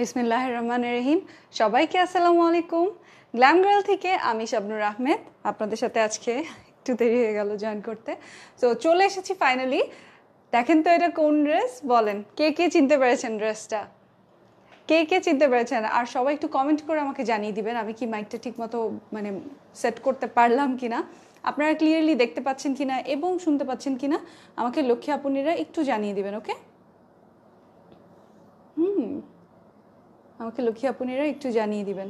বিসমিল্লাহ রহমান রহিম সবাইকে আসসালামু আলাইকুম গ্ল্যাম গার্ল থেকে আমি শাবনুর আহমেদ আপনাদের সাথে আজকে একটু দেরি হয়ে গেল জয়েন করতে তো চলে এসেছি ফাইনালি দেখেন তো এটা কোন ড্রেস বলেন কে কে চিনতে পেরেছেন ড্রেসটা কে কে চিনতে পেরেছেন আর সবাই একটু কমেন্ট করে আমাকে জানিয়ে দিবেন আমি কি মাইকটা ঠিকমতো মানে সেট করতে পারলাম কি না আপনারা ক্লিয়ারলি দেখতে পাচ্ছেন কি না এবং শুনতে পাচ্ছেন কি না আমাকে লক্ষ্মী আপনিরা একটু জানিয়ে দিবেন ওকে হুম আমাকে লক্ষ্মী আপনিরা একটু জানিয়ে দিবেন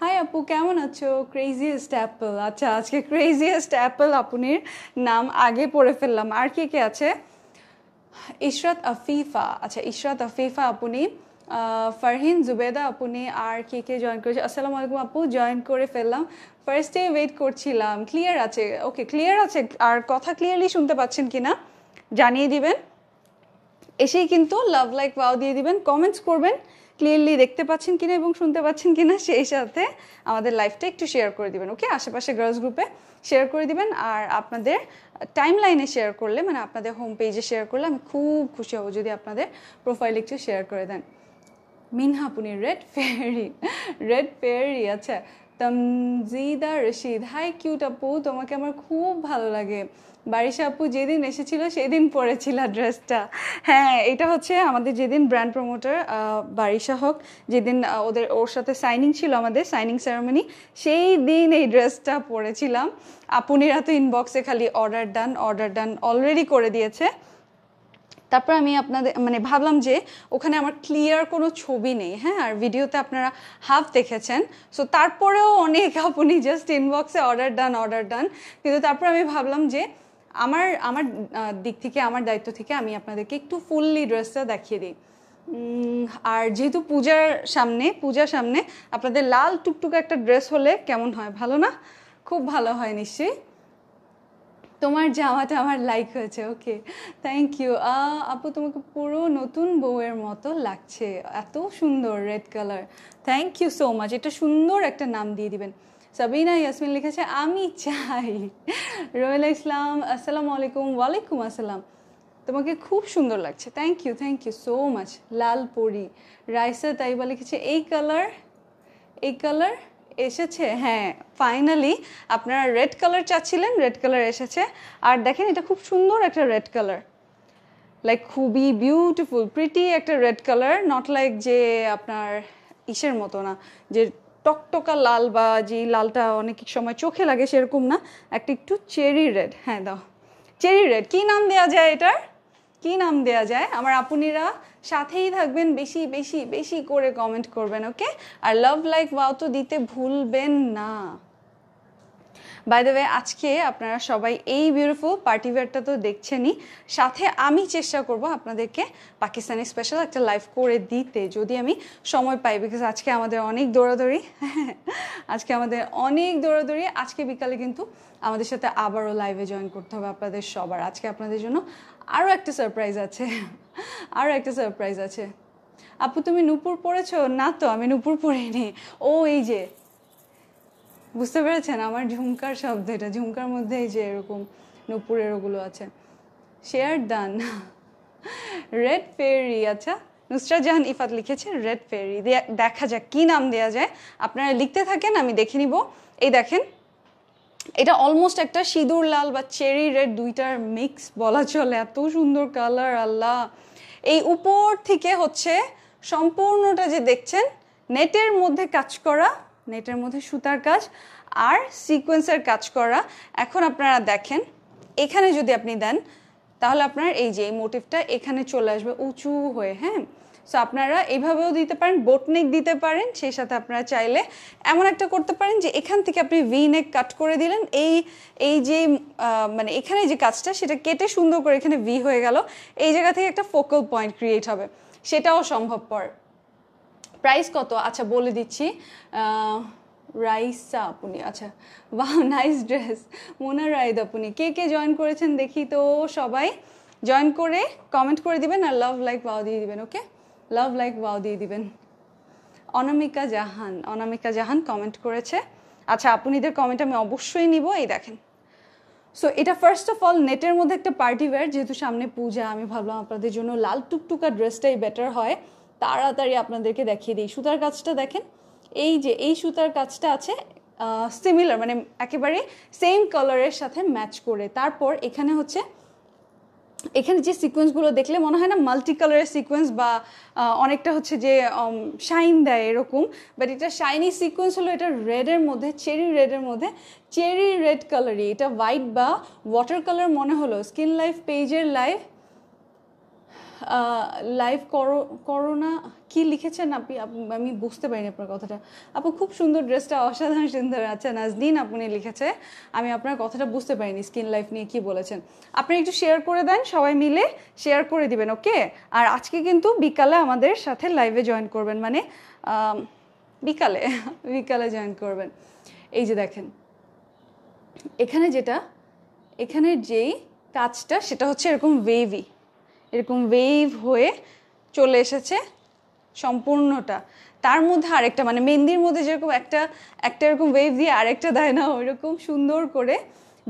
হাই আপু কেমন আছো ক্রেজিয়েস্ট অ্যাপল আচ্ছা আজকে ক্রেজিয়েস্ট অ্যাপল আপনির নাম আগে পড়ে ফেললাম আর কে কে আছে ইশরাত আফিফা আচ্ছা ইশরাত আফিফা আপনি ফারহিন জুবেদা আপনি আর কে কে জয়েন করেছে আসসালামু আলাইকুম আপু জয়েন করে ফেললাম ফার্স্টে ওয়েট করছিলাম ক্লিয়ার আছে ওকে ক্লিয়ার আছে আর কথা ক্লিয়ারলি শুনতে পাচ্ছেন কি না জানিয়ে দিবেন এসেই কিন্তু লাভ লাইক ওয়াও দিয়ে দিবেন কমেন্টস করবেন ক্লিয়ারলি দেখতে পাচ্ছেন কিনা এবং শুনতে পাচ্ছেন কিনা সেই সাথে আমাদের লাইফটা একটু শেয়ার করে দিবেন ওকে আশেপাশে গার্লস গ্রুপে শেয়ার করে দিবেন আর আপনাদের টাইম লাইনে শেয়ার করলে মানে আপনাদের হোম পেজে শেয়ার করলে আমি খুব খুশি হব যদি আপনাদের প্রোফাইল একটু শেয়ার করে দেন মিনহাপুনি রেড ফেয়ারি রেড ফেয়ারি আচ্ছা তমজিদা রশিদ হাই কিউট আপু তোমাকে আমার খুব ভালো লাগে বারিশা আপু যেদিন এসেছিল সেদিন পরেছিল ড্রেসটা হ্যাঁ এটা হচ্ছে আমাদের যেদিন ব্র্যান্ড প্রমোটার বারিশা হোক যেদিন ওদের ওর সাথে সাইনিং ছিল আমাদের সাইনিং সেরেমনি সেই দিন এই ড্রেসটা পরেছিলাম আপুনিরা তো ইনবক্সে খালি order done order done already করে দিয়েছে তারপর আমি আপনাদের মানে ভাবলাম যে ওখানে আমার ক্লিয়ার কোনো ছবি নেই হ্যাঁ আর ভিডিওতে আপনারা হাফ দেখেছেন সো তারপরেও অনেক আপনি জাস্ট ইনবক্সে অর্ডার ডান অর্ডার ডান কিন্তু তারপর আমি ভাবলাম যে আমার আমার দিক থেকে আমার দায়িত্ব থেকে আমি আপনাদেরকে একটু ফুললি ড্রেসটা দেখিয়ে দিই আর যেহেতু পূজার সামনে পূজার সামনে আপনাদের লাল টুকটুক একটা ড্রেস হলে কেমন হয় ভালো না খুব ভালো হয় নিশ্চয়ই তোমার জামাটা আমার লাইক হয়েছে ওকে থ্যাংক ইউ আপু তোমাকে পুরো নতুন বউয়ের মতো লাগছে এত সুন্দর red colour thank you so much এটা সুন্দর একটা নাম দিয়ে দিবেন সাবিনা ইয়াসমিন লিখেছে আমি চাই রয়েল ইসলাম আসসালামু আলাইকুম ওয়ালাইকুম আসসালাম তোমাকে খুব সুন্দর লাগছে thank you thank you so much লাল পরি রাইসা তাইবা লিখেছে এই কালার এই কালার এসেছে হ্যাঁ ফাইনালি আপনারা রেড কালার চাচ্ছিলেন রেড কালার এসেছে আর দেখেন এটা খুব সুন্দর একটা রেড কালার লাইক খুবই বিউটিফুল প্রিটি একটা রেড কালার নট লাইক যে আপনার ইসের মতো না যে টকটকা লাল বা যে লালটা অনেক সময় চোখে লাগে সেরকম না একটা একটু চেরি রেড হ্যাঁ দাও চেরি রেড কী নাম দেওয়া যায় এটার কি নাম দেয়া যায় আমার আপনিরা সাথেই থাকবেন বেশি বেশি বেশি করে কমেন্ট করবেন ওকে আর লাভ লাইক ওয়াও তো দিতে ভুলবেন না বাই দ্য ওয়ে আজকে আপনারা সবাই এই বিউটিফুল পার্টি ওয়্যারটা তো দেখছেনই সাথে আমি চেষ্টা করব আপনাদেরকে পাকিস্তানি স্পেশাল একটা লাইভ করে দিতে যদি আমি সময় পাই বিকজ আজকে আমাদের অনেক দৌড়াদৌড়ি আজকে আমাদের অনেক দৌড়াদৌড়ি আজকে বিকালে কিন্তু আমাদের সাথে আবারও লাইভে জয়েন করতে হবে আপনাদের সবার আজকে আপনাদের জন্য আরও একটা সারপ্রাইজ আছে আরও একটা সারপ্রাইজ আছে আপু তুমি নূপুর পড়েছ না তো আমি নূপুর পরিনি ও এই যে বুঝতে পেরেছেন আমার ঝুমকার শব্দ এটা ঝুমকার মধ্যে এই যে এরকম নূপুরের ওগুলো আছে শেয়ার দান রেড ফেরি আচ্ছা নুসরা জাহান ইফাত লিখেছে রেড ফেরি দেখা যাক কী নাম দেওয়া যায় আপনারা লিখতে থাকেন আমি দেখে নিব এই দেখেন এটা অলমোস্ট একটা সিঁদুর লাল বা চেরি রেড দুইটার মিক্স বলা চলে এত সুন্দর কালার আল্লাহ এই উপর থেকে হচ্ছে সম্পূর্ণটা যে দেখছেন নেটের মধ্যে কাজ করা নেটের মধ্যে সুতার কাজ আর সিকোয়েন্সের কাজ করা এখন আপনারা দেখেন এখানে যদি আপনি দেন তাহলে আপনার এই যে এই মোটিভটা এখানে চলে আসবে উঁচু হয়ে হ্যাঁ সো আপনারা এইভাবেও দিতে পারেন বোটনেক দিতে পারেন সেই সাথে আপনারা চাইলে এমন একটা করতে পারেন যে এখান থেকে আপনি ভি নেক কাট করে দিলেন এই এই যে মানে এখানে যে কাজটা সেটা কেটে সুন্দর করে এখানে ভি হয়ে গেল এই জায়গা থেকে একটা ফোকাল পয়েন্ট ক্রিয়েট হবে সেটাও সম্ভবপর প্রাইস কত আচ্ছা বলে দিচ্ছি রাইসা আপনি আচ্ছা বাহ নাইস ড্রেস মোনা রায়দ আপনি কে কে জয়েন করেছেন দেখি তো সবাই জয়েন করে কমেন্ট করে দিবেন আর লাভ লাইক ওয়াও দিয়ে দিবেন ওকে লাভ লাইক ওয়াও দিয়ে দিবেন অনামিকা জাহান অনামিকা জাহান কমেন্ট করেছে আচ্ছা আপনিদের কমেন্ট আমি অবশ্যই নিব এই দেখেন সো এটা ফার্স্ট অফ অল নেটের মধ্যে একটা পার্টি ওয়্যার যেহেতু সামনে পূজা আমি ভাবলাম আপনাদের জন্য লাল টুকটুকা ড্রেসটাই বেটার হয় তাড়াতাড়ি আপনাদেরকে দেখিয়ে দিই সুতার কাজটা দেখেন এই যে এই সুতার কাজটা আছে সিমিলার মানে একেবারে সেম কালারের সাথে ম্যাচ করে তারপর এখানে হচ্ছে এখানে যে সিকোয়েন্সগুলো দেখলে মনে হয় না মাল্টি কালারের সিকোয়েন্স বা অনেকটা হচ্ছে যে শাইন দেয় এরকম বাট এটা শাইনি সিকোয়েন্স হলো এটা রেডের মধ্যে চেরি রেডের মধ্যে চেরি রেড কালারই এটা হোয়াইট বা ওয়াটার কালার মনে হলো স্কিন লাইফ পেজের লাইফ লাইভ করো করোনা কি লিখেছেন আপনি আমি বুঝতে পারিনি আপনার কথাটা আপু খুব সুন্দর ড্রেসটা অসাধারণ সুন্দর আচ্ছা নাজদিন আপনি লিখেছে আমি আপনার কথাটা বুঝতে পারিনি স্কিন লাইফ নিয়ে কি বলেছেন আপনি একটু শেয়ার করে দেন সবাই মিলে শেয়ার করে দিবেন ওকে আর আজকে কিন্তু বিকালে আমাদের সাথে লাইভে জয়েন করবেন মানে বিকালে বিকালে জয়েন করবেন এই যে দেখেন এখানে যেটা এখানে যেই কাজটা সেটা হচ্ছে এরকম ওয়েভি এরকম ওয়েভ হয়ে চলে এসেছে সম্পূর্ণটা তার মধ্যে আরেকটা মানে মেহেন্দির মধ্যে যেরকম একটা একটা এরকম ওয়েভ দিয়ে আরেকটা দেয় না ওইরকম সুন্দর করে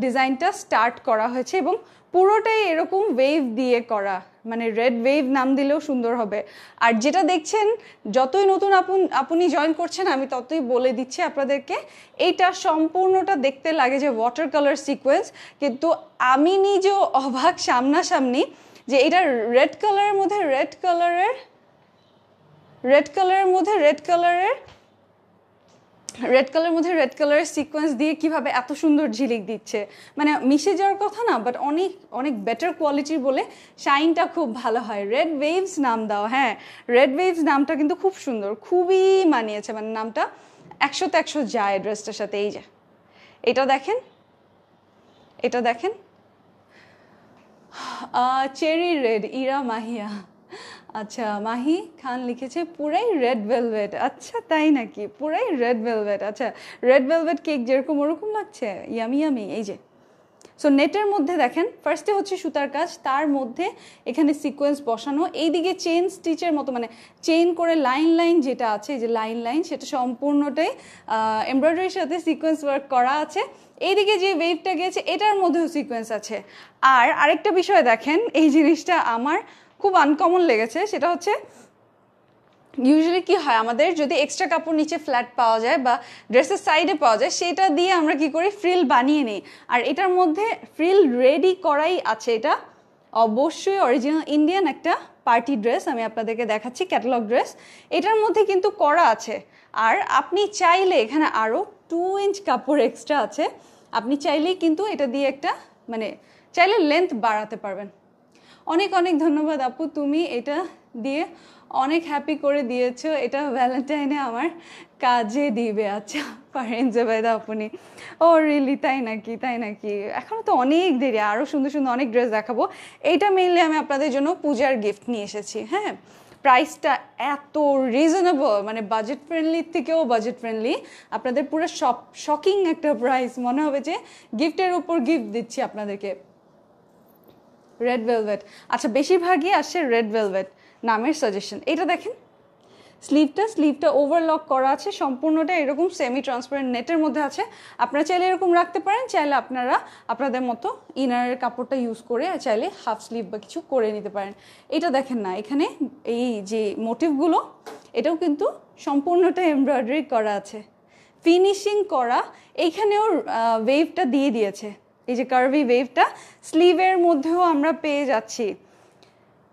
ডিজাইনটা স্টার্ট করা হয়েছে এবং পুরোটাই এরকম ওয়েভ দিয়ে করা মানে রেড ওয়েভ নাম দিলেও সুন্দর হবে আর যেটা দেখছেন যতই নতুন আপন আপনি জয়েন করছেন আমি ততই বলে দিচ্ছি আপনাদেরকে এইটা সম্পূর্ণটা দেখতে লাগে যে ওয়াটার কালার সিকোয়েন্স কিন্তু আমি নিজেও অবাক সামনাসামনি যে এটা রেড কালারের মধ্যে রেড কালারের রেড কালারের মধ্যে রেড কালারের রেড কালারের মধ্যে রেড কালারের সিকোয়েন্স দিয়ে কিভাবে এত সুন্দর ঝিলিক দিচ্ছে মানে মিশে যাওয়ার কথা না বাট অনেক অনেক বেটার কোয়ালিটির বলে শাইনটা খুব ভালো হয় রেড ওয়েভস নাম দাও হ্যাঁ রেড ওয়েভস নামটা কিন্তু খুব সুন্দর খুবই মানিয়েছে মানে নামটা একশো তো একশো যায় ড্রেসটার সাথে এই যে এটা দেখেন এটা দেখেন চেরি রেড ইরা মাহিয়া আচ্ছা মাহি খান লিখেছে পুরাই রেড ভেলভেট আচ্ছা তাই নাকি পুরাই রেড ভেলভেট আচ্ছা রেড ভেলভেট কেক যেরকম ওরকম লাগছে ইয়ামি ইয়ামি এই যে সো নেটের মধ্যে দেখেন ফার্স্টে হচ্ছে সুতার কাজ তার মধ্যে এখানে সিকোয়েন্স বসানো এইদিকে চেন স্টিচের মতো মানে চেন করে লাইন লাইন যেটা আছে যে লাইন লাইন সেটা সম্পূর্ণটাই এমব্রয়ডারির সাথে সিকোয়েন্স ওয়ার্ক করা আছে এইদিকে যে ওয়েভটা গেছে এটার মধ্যেও সিকোয়েন্স আছে আর আরেকটা বিষয় দেখেন এই জিনিসটা আমার খুব আনকমন লেগেছে সেটা হচ্ছে ইউজুয়ালি কি হয় আমাদের যদি এক্সট্রা কাপড় নিচে ফ্ল্যাট পাওয়া যায় বা ড্রেসের সাইডে পাওয়া যায় সেটা দিয়ে আমরা কি করি ফ্রিল বানিয়ে নিই আর এটার মধ্যে ফ্রিল রেডি করাই আছে এটা অবশ্যই অরিজিনাল ইন্ডিয়ান একটা পার্টি ড্রেস আমি আপনাদেরকে দেখাচ্ছি ক্যাটালগ ড্রেস এটার মধ্যে কিন্তু করা আছে আর আপনি চাইলে এখানে আরও টু ইঞ্চ কাপড় এক্সট্রা আছে আপনি চাইলেই কিন্তু এটা দিয়ে একটা মানে চাইলে লেন্থ বাড়াতে পারবেন অনেক অনেক ধন্যবাদ আপু তুমি এটা দিয়ে অনেক হ্যাপি করে দিয়েছো এটা ভ্যালেন্টাইনে আমার কাজে দিবে আচ্ছা পারেন জেবাইদা আপনি ও রিলি তাই নাকি তাই নাকি এখনও তো অনেক দেরি আরও সুন্দর সুন্দর অনেক ড্রেস দেখাবো এইটা মেনলি আমি আপনাদের জন্য পূজার গিফট নিয়ে এসেছি হ্যাঁ প্রাইসটা এত রিজনেবল মানে বাজেট ফ্রেন্ডলির থেকেও বাজেট ফ্রেন্ডলি আপনাদের পুরো শপ শকিং একটা প্রাইস মনে হবে যে গিফটের উপর গিফট দিচ্ছি আপনাদেরকে রেড ভেলভেট আচ্ছা বেশিরভাগই আসে রেড ভেলভেট নামের সাজেশন এটা দেখেন স্লিভটা স্লিভটা ওভারলক করা আছে সম্পূর্ণটা এরকম সেমি ট্রান্সপারেন্ট নেটের মধ্যে আছে আপনারা চাইলে এরকম রাখতে পারেন চাইলে আপনারা আপনাদের মতো ইনারের কাপড়টা ইউজ করে চাইলে হাফ স্লিভ বা কিছু করে নিতে পারেন এটা দেখেন না এখানে এই যে মোটিভগুলো এটাও কিন্তু সম্পূর্ণটা এমব্রয়ডারি করা আছে ফিনিশিং করা এইখানেও ওয়েভটা দিয়ে দিয়েছে এই যে কার্ভি ওয়েভটা স্লিভের মধ্যেও আমরা পেয়ে যাচ্ছি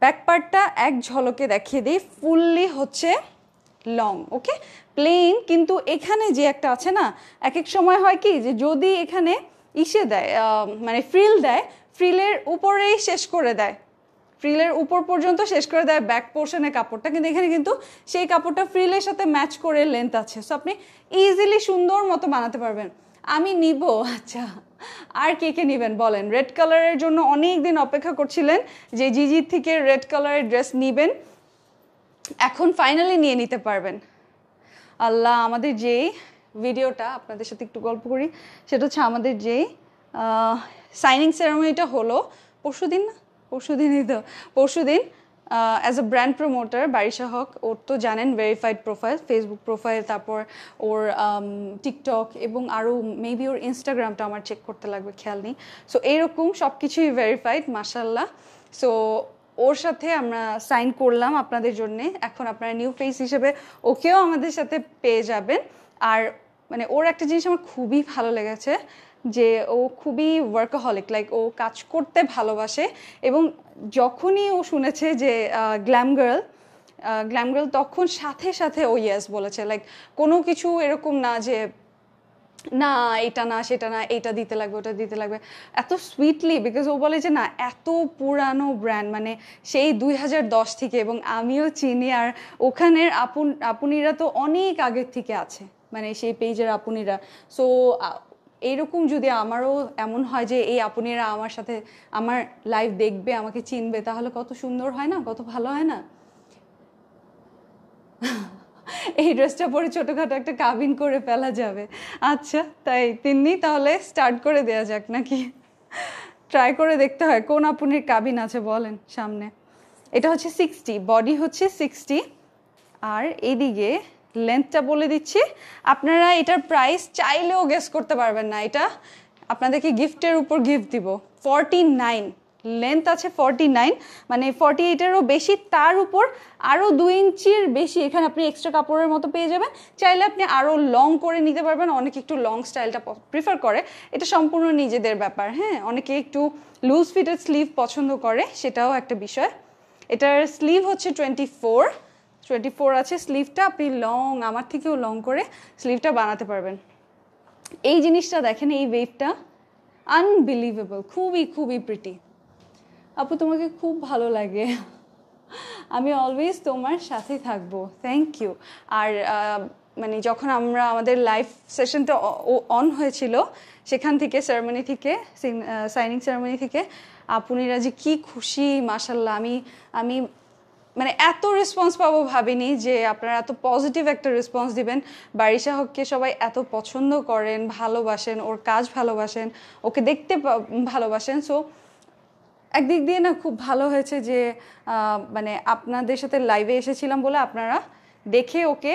ব্যাক পার্টটা এক ঝলকে দেখিয়ে দিই ফুললি হচ্ছে লং ওকে প্লেন কিন্তু এখানে যে একটা আছে না এক এক সময় হয় কি যে যদি এখানে ইসে দেয় মানে ফ্রিল দেয় ফ্রিলের উপরেই শেষ করে দেয় ফ্রিলের উপর পর্যন্ত শেষ করে দেয় ব্যাক পোর্শনের কাপড়টা কিন্তু এখানে কিন্তু সেই কাপড়টা ফ্রিলের সাথে ম্যাচ করে লেন্থ আছে সো আপনি ইজিলি সুন্দর মতো বানাতে পারবেন আমি নিব আচ্ছা আর কে কে নেবেন বলেন রেড কালারের জন্য অনেক দিন অপেক্ষা করছিলেন যে জিজি থেকে রেড কালারের ড্রেস নেবেন এখন ফাইনালি নিয়ে নিতে পারবেন আল্লাহ আমাদের যেই ভিডিওটা আপনাদের সাথে একটু গল্প করি সেটা হচ্ছে আমাদের যেই সাইনিং সেরামনিটা হলো পরশু দিন না পরশু দিনই তো পরশু দিন as a brand promoter Barisha Haque ওর তো জানেন ভেরিফাইড প্রোফাইল ফেসবুক প্রোফাইল তারপর ওর টিকটক এবং আরও মেবি ওর ইনস্টাগ্রামটা আমার চেক করতে লাগবে খেয়াল নেই সো এইরকম সব কিছুই ভেরিফাইড মাসাল্লাহ সো ওর সাথে আমরা সাইন করলাম আপনাদের জন্যে এখন আপনারা নিউ ফেস হিসেবে ওকেও আমাদের সাথে পেয়ে যাবেন আর মানে ওর একটা জিনিস আমার খুবই ভালো লেগেছে যে ও খুবই ওয়ার্কাহলিক লাইক ও কাজ করতে ভালোবাসে এবং যখনই ও শুনেছে যে গ্ল্যাম গার্ল গ্ল্যাম গার্ল তখন সাথে সাথে ও ইয়েস বলেছে লাইক কোনো কিছু এরকম না যে না এটা না সেটা না এটা দিতে লাগবে ওটা দিতে লাগবে এত সুইটলি বিকজ ও বলে যে না এত পুরানো ব্র্যান্ড মানে সেই দুই হাজার দশ থেকে এবং আমিও চিনি আর ওখানের আপন আপনিরা তো অনেক আগের থেকে আছে মানে সেই পেজের আপুনিরা সো এইরকম যদি আমারও এমন হয় যে এই আপনিরা আমার সাথে আমার লাইফ দেখবে আমাকে চিনবে তাহলে কত সুন্দর হয় না কত ভালো হয় না এই ড্রেসটা পরে ছোটোখাটো একটা কাবিন করে ফেলা যাবে আচ্ছা তাই তিনি তাহলে স্টার্ট করে দেয়া যাক নাকি ট্রাই করে দেখতে হয় কোন আপনির কাবিন আছে বলেন সামনে এটা হচ্ছে সিক্সটি বডি হচ্ছে সিক্সটি আর এদিকে লেন্থটা বলে দিচ্ছি আপনারা এটার প্রাইস চাইলেও গেস করতে পারবেন না এটা আপনাদেরকে গিফটের উপর গিফট দিব ফর্টি নাইন লেন্থ আছে ফর্টি নাইন মানে ফর্টি এইটেরও বেশি তার উপর আরও দু ইঞ্চির বেশি এখানে আপনি এক্সট্রা কাপড়ের মতো পেয়ে যাবেন চাইলে আপনি আরও লং করে নিতে পারবেন অনেকে একটু লং স্টাইলটা প্রিফার করে এটা সম্পূর্ণ নিজেদের ব্যাপার হ্যাঁ অনেকে একটু লুজ ফিটেড স্লিভ পছন্দ করে সেটাও একটা বিষয় এটার স্লিভ হচ্ছে টোয়েন্টি ফোর টোয়েন্টি ফোর আছে স্লিভটা আপনি লং আমার থেকেও লং করে স্লিভটা বানাতে পারবেন এই জিনিসটা দেখেন এই ওয়েভটা আনবিলিভেবল খুবই খুবই প্রিটি আপু তোমাকে খুব ভালো লাগে আমি অলওয়েজ তোমার সাথে থাকবো থ্যাংক ইউ আর মানে যখন আমরা আমাদের লাইভ সেশনটা অন হয়েছিল সেখান থেকে সেরেমনি থেকে সাইনিং সেরেমনি থেকে আপনিরা যে কী খুশি মাসাল্লাহ আমি আমি মানে এত রেসপন্স পাবো ভাবিনি যে আপনারা এত পজিটিভ একটা রেসপন্স দিবেন বারিশা হককে সবাই এত পছন্দ করেন ভালোবাসেন ওর কাজ ভালোবাসেন ওকে দেখতে ভালোবাসেন সো একদিক দিয়ে না খুব ভালো হয়েছে যে মানে আপনাদের সাথে লাইভে এসেছিলাম বলে আপনারা দেখে ওকে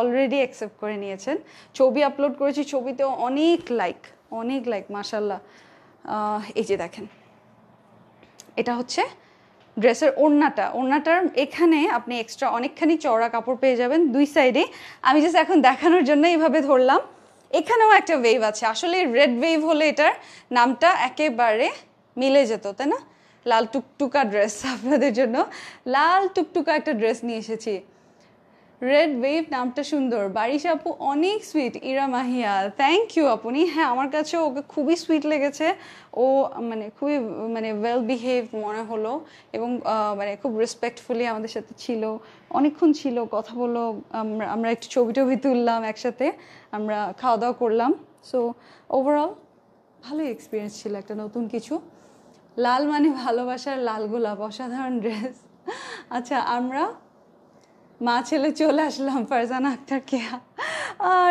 অলরেডি অ্যাকসেপ্ট করে নিয়েছেন ছবি আপলোড করেছি ছবিতেও অনেক লাইক অনেক লাইক মাসাল্লাহ এই যে দেখেন এটা হচ্ছে ড্রেসের ওড়নাটা ওড়নাটার এখানে আপনি এক্সট্রা অনেকখানি চওড়া কাপড় পেয়ে যাবেন দুই সাইডে আমি জাস্ট এখন দেখানোর জন্য এইভাবে ধরলাম এখানেও একটা ওয়েভ আছে আসলে রেড ওয়েভ হলে এটার নামটা একেবারে মিলে যেত তাই না লাল টুকটুকা ড্রেস আপনাদের জন্য লাল টুকটুকা একটা ড্রেস নিয়ে এসেছি রেড ওয়েভ নামটা সুন্দর বারিশ আপু অনেক sweet Ira Mahiya thank you আপনি হ্যাঁ আমার কাছে ওকে খুবই সুইট লেগেছে ও মানে খুবই মানে ওয়েল বিহেভ মনে হলো এবং মানে খুব রেসপেক্টফুলি আমাদের সাথে ছিল অনেকক্ষণ ছিল কথা বললো আমরা আমরা একটু ছবি টবি তুললাম একসাথে আমরা খাওয়া দাওয়া করলাম সো ওভারঅল ভালোই এক্সপিরিয়েন্স ছিল একটা নতুন কিছু লাল মানে ভালোবাসার লাল গোলাপ অসাধারণ ড্রেস আচ্ছা আমরা মা ছেলে চলে আসলাম ফারজানা আক্তার কেয়া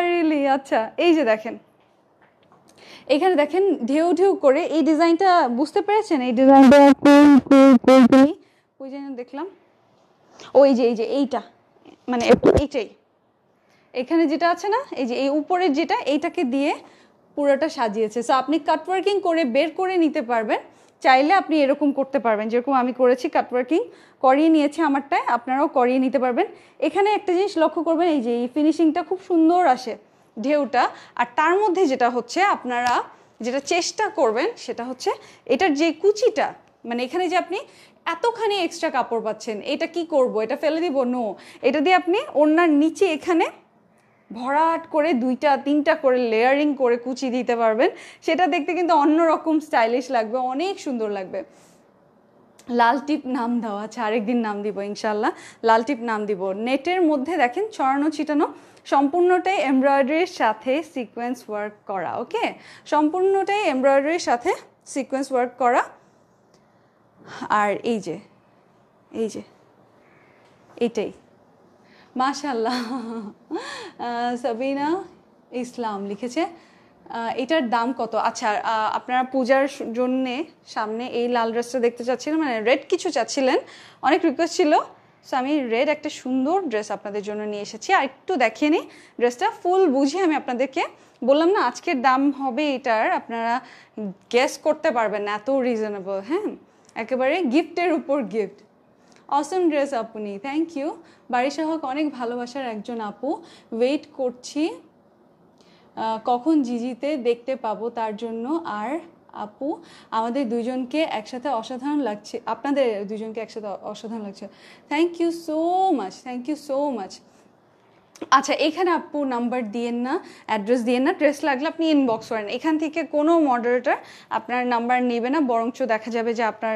রিলি আচ্ছা এই যে দেখেন এখানে দেখেন ঢেউ ঢেউ করে এই ডিজাইনটা বুঝতে পেরেছেন এই ডিজাইনটা ওই জন্য দেখলাম ওই যে এই যে এইটা মানে এইটাই এখানে যেটা আছে না এই যে এই উপরের যেটা এইটাকে দিয়ে পুরোটা সাজিয়েছে সো আপনি কাটওয়ার্কিং করে বের করে নিতে পারবেন চাইলে আপনি এরকম করতে পারবেন যেরকম আমি করেছি কাটওয়ার্কিং করিয়ে নিয়েছি আমারটায় আপনারাও করিয়ে নিতে পারবেন এখানে একটা জিনিস লক্ষ্য করবেন এই যে এই ফিনিশিংটা খুব সুন্দর আসে ঢেউটা আর তার মধ্যে যেটা হচ্ছে আপনারা যেটা চেষ্টা করবেন সেটা হচ্ছে এটার যে কুচিটা মানে এখানে যে আপনি এতখানি এক্সট্রা কাপড় পাচ্ছেন এটা কি করব এটা ফেলে দিব নো এটা দিয়ে আপনি ওনার নিচে এখানে ভরাট করে দুইটা তিনটা করে লেয়ারিং করে কুচি দিতে পারবেন সেটা দেখতে কিন্তু অন্যরকম স্টাইলিশ লাগবে অনেক সুন্দর লাগবে লাল টিপ নাম দেওয়া আচ্ছা, আছে আরেকদিন নাম দিব ইনশাল্লাহ লাল টিপ নাম দিব নেটের মধ্যে দেখেন ছড়ানো ছিটানো সম্পূর্ণটাই এমব্রয়ডারির সাথে সিকোয়েন্স ওয়ার্ক করা ওকে সম্পূর্ণটাই এমব্রয়ডারির সাথে সিকোয়েন্স ওয়ার্ক করা আর এই যে এই যে এটাই মাশাল্লাহ সাবিনা ইসলাম লিখেছে এটার দাম কত আচ্ছা আপনারা পূজার জন্যে সামনে এই লাল ড্রেসটা দেখতে চাচ্ছিলেন মানে রেড কিছু চাচ্ছিলেন অনেক রিকোয়েস্ট ছিল সো আমি রেড একটা সুন্দর ড্রেস আপনাদের জন্য নিয়ে এসেছি আর একটু দেখিয়ে নিই ড্রেসটা ফুল বুঝিয়ে আমি আপনাদেরকে বললাম না আজকের দাম হবে এটার আপনারা গেস করতে পারবেন না এত রিজনেবল হ্যাঁ একেবারে গিফটের উপর গিফট অসম ড্রেস আপুনি থ্যাংক ইউ বাড়ি সাহক অনেক ভালোবাসার একজন আপু ওয়েট করছি কখন জিজিতে দেখতে পাবো তার জন্য আর আপু আমাদের দুজনকে একসাথে অসাধারণ লাগছে আপনাদের দুজনকে একসাথে অসাধারণ লাগছে thank you so much thank you so much আচ্ছা এখানে আপু নাম্বার দিয়েন না অ্যাড্রেস দিয়েন না ড্রেস লাগলে আপনি ইনবক্স করেন এখান থেকে কোনো মডারেটার আপনার নাম্বার নেবে না বরঞ্চ দেখা যাবে যে আপনার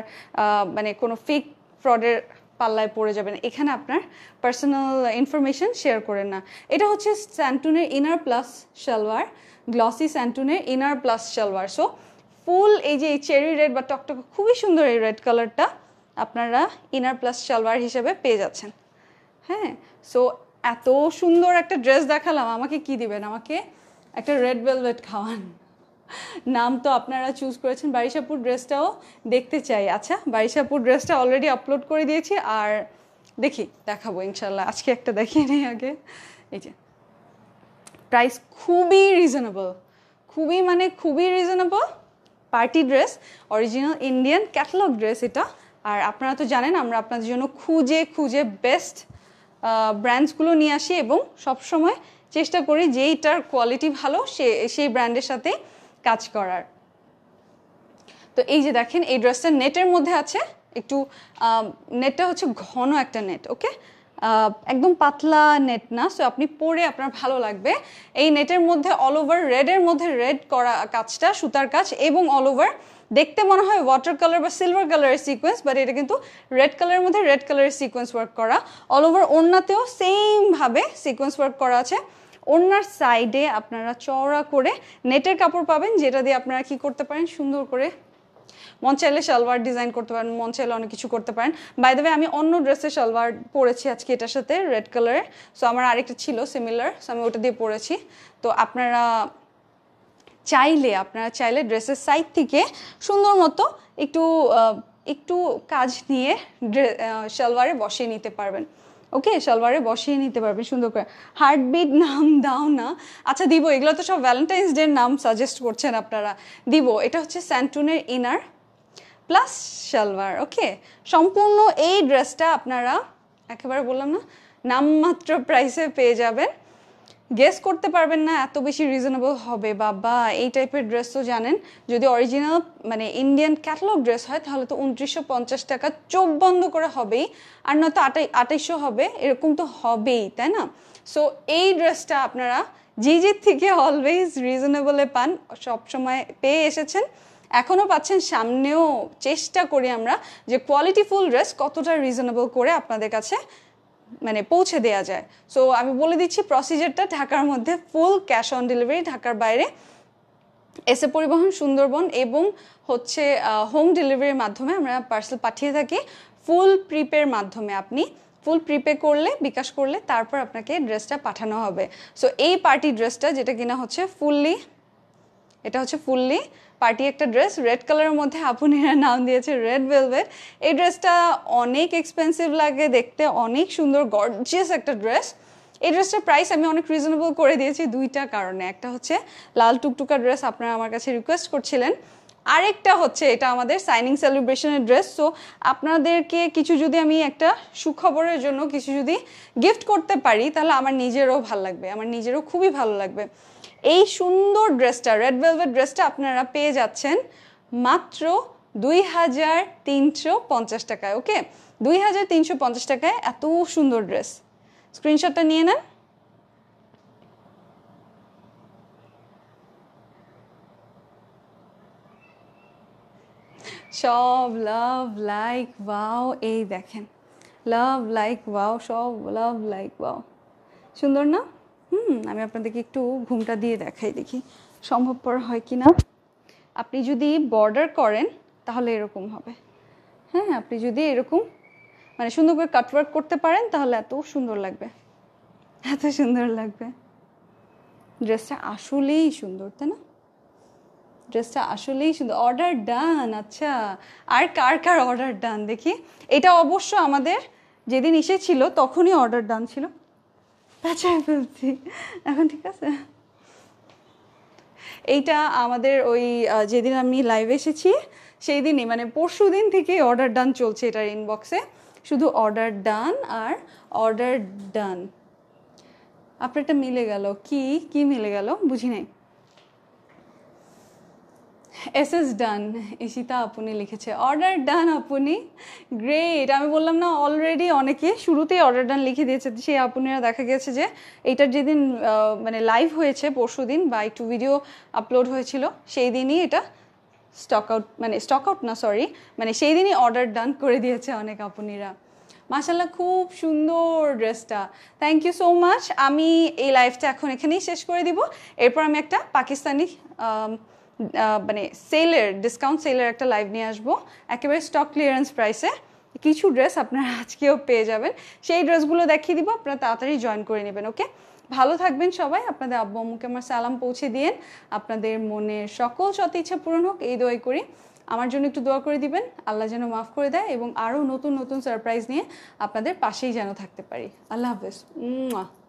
মানে কোনো ফেক ফ্রডের পাল্লায় পড়ে যাবেন এখানে আপনার পার্সোনাল ইনফরমেশন শেয়ার করেন না এটা হচ্ছে স্যান্টুনের ইনার প্লাস সালোয়ার গ্লসি স্যান্টুনের inner plus salwar so full এই যে চেরি রেড বা টকটক খুবই সুন্দর এই রেড কালারটা আপনারা ইনার প্লাস সালোয়ার হিসেবে পেয়ে যাচ্ছেন হ্যাঁ সো এত সুন্দর একটা ড্রেস দেখালাম আমাকে কি দিবেন আমাকে একটা রেড ভেলভেট খাওয়ান নাম তো আপনারা চুজ করেছেন বারিশাপুর ড্রেসটাও দেখতে চাই আচ্ছা বারিশাপুর ড্রেসটা অলরেডি আপলোড করে দিয়েছি আর দেখি দেখাবো ইনশাল্লাহ আজকে একটা দেখিয়ে নিই আগে এই যে প্রাইস খুবই রিজনেবল খুবই মানে খুবই reasonable party dress original Indian catalogue dress এটা আর আপনারা তো জানেন আমরা আপনাদের জন্য খুঁজে খুঁজে বেস্ট ব্র্যান্ডসগুলো নিয়ে আসি এবং সবসময় চেষ্টা করি যেইটার কোয়ালিটি ভালো সে সেই ব্র্যান্ডের সাথে কাজ করার তো এই যে দেখেন এই ড্রেসটা নেটের মধ্যে আছে একটু নেটটা হচ্ছে ঘন একটা নেট ওকে একদম পাতলা নেট না সো আপনি পরে আপনার ভালো লাগবে এই নেটের মধ্যে অল ওভার রেডের মধ্যে রেড করা কাজটা সুতার কাজ এবং অল ওভার দেখতে মনে হয় ওয়াটার কালার বা সিলভার কালারের সিকোয়েন্স বাট এটা কিন্তু রেড কালারের মধ্যে রেড কালারের সিকোয়েন্স ওয়ার্ক করা অল ওভার ওড়নাতেও সেমভাবে সিকোয়েন্স ওয়ার্ক করা আছে ওনার সাইডে আপনারা চওড়া করে নেটের কাপড় পাবেন যেটা দিয়ে আপনারা কি করতে পারেন সুন্দর করে মন চাইলে সালোয়ার ডিজাইন করতে পারেন মন চাইলে অনেক কিছু করতে পারেন বাই দ্য আমি অন্য ড্রেসে সালোয়ার পরেছি আজকে এটার সাথে রেড কালারে সো আমার আরেকটা ছিল সিমিলার সো আমি ওটা দিয়ে পরেছি তো আপনারা চাইলে আপনারা চাইলে ড্রেসের সাইড থেকে সুন্দর মতো একটু একটু কাজ নিয়ে সালোয়ারে বসিয়ে নিতে পারবেন ওকে সালোয়ারে বসিয়ে নিতে পারবেন সুন্দর করে হার্টবিট নাম দাও না আচ্ছা দিব এগুলো তো সব ভ্যালেন্টাইন্স ডের নাম সাজেস্ট করছেন আপনারা দিব এটা হচ্ছে স্যান্টুনের ইনার প্লাস সালোয়ার ওকে সম্পূর্ণ এই ড্রেসটা আপনারা একেবারে বললাম না নামমাত্র প্রাইসে পেয়ে যাবেন গেস করতে পারবেন না এত বেশি রিজনেবল হবে বা বা এই টাইপের ড্রেস তো জানেন যদি অরিজিনাল মানে ইন্ডিয়ান ক্যাটালগ ড্রেস হয় তাহলে তো উনত্রিশশো পঞ্চাশ টাকা চোখ বন্ধ করে হবেই আর নয়তো আটাই হবে এরকম তো হবেই তাই না সো এই ড্রেসটা আপনারা জি থেকে অলওয়েজ রিজনেবলে পান সবসময় পেয়ে এসেছেন এখনও পাচ্ছেন সামনেও চেষ্টা করি আমরা যে কোয়ালিটিফুল ড্রেস কতটা রিজনেবল করে আপনাদের কাছে মানে পৌঁছে দেওয়া যায় সো আমি বলে দিচ্ছি প্রসিজারটা ঢাকার মধ্যে ফুল ক্যাশ অন ডেলিভারি ঢাকার বাইরে এসে পরিবহন সুন্দরবন এবং হচ্ছে হোম ডেলিভারির মাধ্যমে আমরা পার্সেল পাঠিয়ে থাকি ফুল প্রিপের মাধ্যমে আপনি ফুল প্রিপে করলে বিকাশ করলে তারপর আপনাকে ড্রেসটা পাঠানো হবে সো এই পার্টি ড্রেসটা যেটা কিনা হচ্ছে ফুললি এটা হচ্ছে ফুললি পার্টি একটা ড্রেস রেড কালারের মধ্যে আপুনিরা নাম দিয়েছে রেড ভেলভেট এই ড্রেসটা অনেক এক্সপেন্সিভ লাগে দেখতে অনেক সুন্দর গর্জিয়াস একটা ড্রেস এই ড্রেসটার প্রাইস আমি অনেক রিজনেবল করে দিয়েছি দুইটা কারণে একটা হচ্ছে লাল টুকটুকা ড্রেস আপনারা আমার কাছে রিকোয়েস্ট করছিলেন আরেকটা হচ্ছে এটা আমাদের সাইনিং সেলিব্রেশনের ড্রেস সো আপনাদেরকে কিছু যদি আমি একটা সুখবরের জন্য কিছু যদি গিফট করতে পারি তাহলে আমার নিজেরও ভাল লাগবে আমার নিজেরও খুবই ভালো লাগবে এই সুন্দর ড্রেসটা রেড ভেলভেট ড্রেসটা আপনারা পেয়ে যাচ্ছেন মাত্র দুই হাজার তিনশো পঞ্চাশ টাকায় ওকে দুই হাজার তিনশো পঞ্চাশ টাকায় এত সুন্দর ড্রেস স্ক্রিনশটটা নিয়ে নেন সব লাভ লাইক ওয়াও এই দেখেন লাভ লাইক ওয়াও সব লাভ লাইক ওয়াও সুন্দর না আমি আপনাদেরকে একটু ঘুমটা দিয়ে দেখাই দেখি সম্ভবপর হয় কি না আপনি যদি বর্ডার করেন তাহলে এরকম হবে হ্যাঁ আপনি যদি এরকম মানে সুন্দর করে কাটওয়ার্ক করতে পারেন তাহলে এত সুন্দর লাগবে এত সুন্দর লাগবে ড্রেসটা আসলেই সুন্দর তাই না ড্রেসটা আসলেই সুন্দর অর্ডার ডান আচ্ছা আর কার কার অর্ডার ডান দেখি এটা অবশ্য আমাদের যেদিন এসেছিল তখনই অর্ডার ডান ছিল পেঁচায় ফেলছি এখন ঠিক আছে এইটা আমাদের ওই যেদিন আমি লাইভে এসেছি সেই দিনই মানে পরশু দিন থেকে অর্ডার ডান চলছে এটার ইনবক্সে শুধু অর্ডার ডান আর অর্ডার ডান আপনারটা মিলে গেল কি কি মিলে গেল বুঝি নাই এস এস ডান ইশিতা আপুনি লিখেছে অর্ডার ডান আপনি গ্রেট আমি বললাম না অলরেডি অনেকে শুরুতেই অর্ডার ডান লিখে দিয়েছে সেই আপনারা দেখা গেছে যে এইটার যেদিন মানে লাইভ হয়েছে পরশু দিন বা একটু ভিডিও আপলোড হয়েছিল সেই দিনই এটা স্টক আউট মানে স্টক আউট না সরি মানে সেই দিনই অর্ডার ডান করে দিয়েছে অনেক আপনিরা মাশাল্লাহ খুব সুন্দর ড্রেসটা থ্যাংক ইউ সো মাচ আমি এই লাইভটা এখন এখানেই শেষ করে দিব এরপর আমি একটা পাকিস্তানি মানে সেলের ডিসকাউন্ট সেলের একটা লাইভ নিয়ে আসবো একেবারে স্টক ক্লিয়ারেন্স প্রাইসে কিছু ড্রেস আপনারা আজকেও পেয়ে যাবেন সেই ড্রেসগুলো দেখিয়ে দিব আপনারা তাড়াতাড়ি জয়েন করে নেবেন ওকে ভালো থাকবেন সবাই আপনাদের আব্বু আম্মুকে আমার সালাম পৌঁছে দিয়েন আপনাদের মনের সকল সত ইচ্ছা পূরণ হোক এই দোয়াই করি আমার জন্য একটু দোয়া করে দিবেন আল্লাহ যেন মাফ করে দেয় এবং আরও নতুন নতুন সারপ্রাইজ নিয়ে আপনাদের পাশেই যেন থাকতে পারি আল্লাহ হাফেজ